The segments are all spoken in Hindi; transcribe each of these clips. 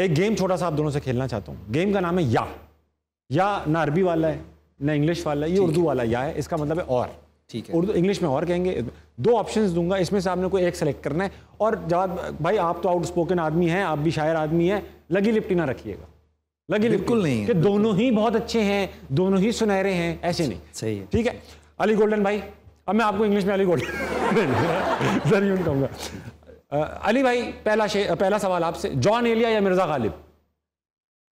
एक गेम छोटा सा आप दोनों से खेलना चाहता हूँ गेम का नाम है या या ना अरबी वाला है ना इंग्लिश वाला है ये उर्दू वाला या है इसका मतलब है और ठीक है उर्दू इंग्लिश में और कहेंगे दो ऑप्शंस दूंगा इसमें से आपने कोई एक सेलेक्ट करना है और जवाब भाई आप तो आउट स्पोकन आदमी हैं आप भी शायर आदमी हैं लगी लिपटी ना रखिएगा लगी बिल्कुल नहीं कि दोनों ही बहुत अच्छे हैं दोनों ही सुनहरे हैं ऐसे नहीं सही है ठीक है अली गोल्डन भाई अब मैं आपको इंग्लिश में अली गोल्डन जरूर कहूँगा आ, अली भाई पहला पहला सवाल आपसे जॉन एलिया या मिर्जा गालिब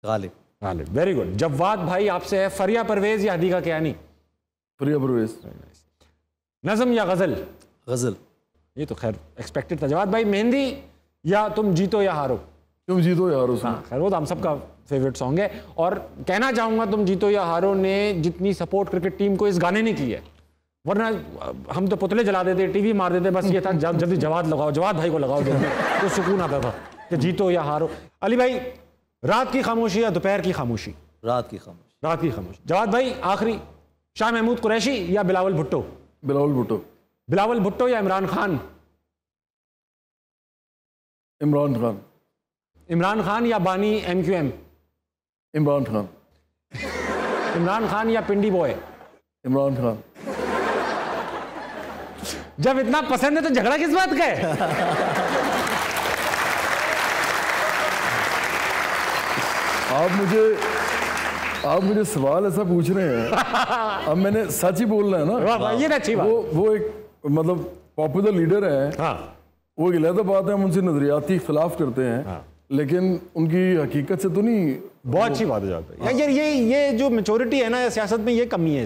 गालिब गालिब वेरी गुड जवाद भाई आपसे है फरिया परवेज या हदीका क्या फरिया परवेज नज़म या गज़ल गज़ल ये तो खैर एक्सपेक्टेड था जवाद भाई मेहंदी या तुम जीतो या हारो तुम जीतो या हारो हाँ खैर वो तो हम सबका फेवरेट सॉन्ग है और कहना चाहूँगा तुम जीतो या हारो ने जितनी सपोर्ट क्रिकेट टीम को इस गाने ने की है वरना हम तो पुतले जला देते टीवी मार देते बस ये था जब जल्दी जवाब लगाओ जवाब भाई को लगाओ तो सुकून आता था कि जीतो या हारो अली भाई रात की खामोशी या दोपहर की खामोशी रात की खामोशी रात की खामोशी जवाब भाई आखिरी शाह महमूद कुरैशी या बिलावल भुट्टो बिलावल भुट्टो बिलावल भुट्टो या इमरान खान इमरान खान इमरान खान या बानी M Q M Imran Khan Imran Khan या पिंडी बॉय इमरान खान जब इतना पसंद है तो झगड़ा किस बात का है आप मुझे आप मुझे सवाल ऐसा पूछ रहे हैं अब मैंने सच ही बोलना है ना ये अच्छी बात वो वो एक मतलब पॉपुलर लीडर है हाँ। वो बात है हम उनसे नजरियाती खिलाफ करते हैं हाँ। लेकिन उनकी हकीकत से तो नहीं बहुत अच्छी बात हो जाती है हाँ। यार ये ये जो मेचोरिटी है ना सियासत में ये कमी है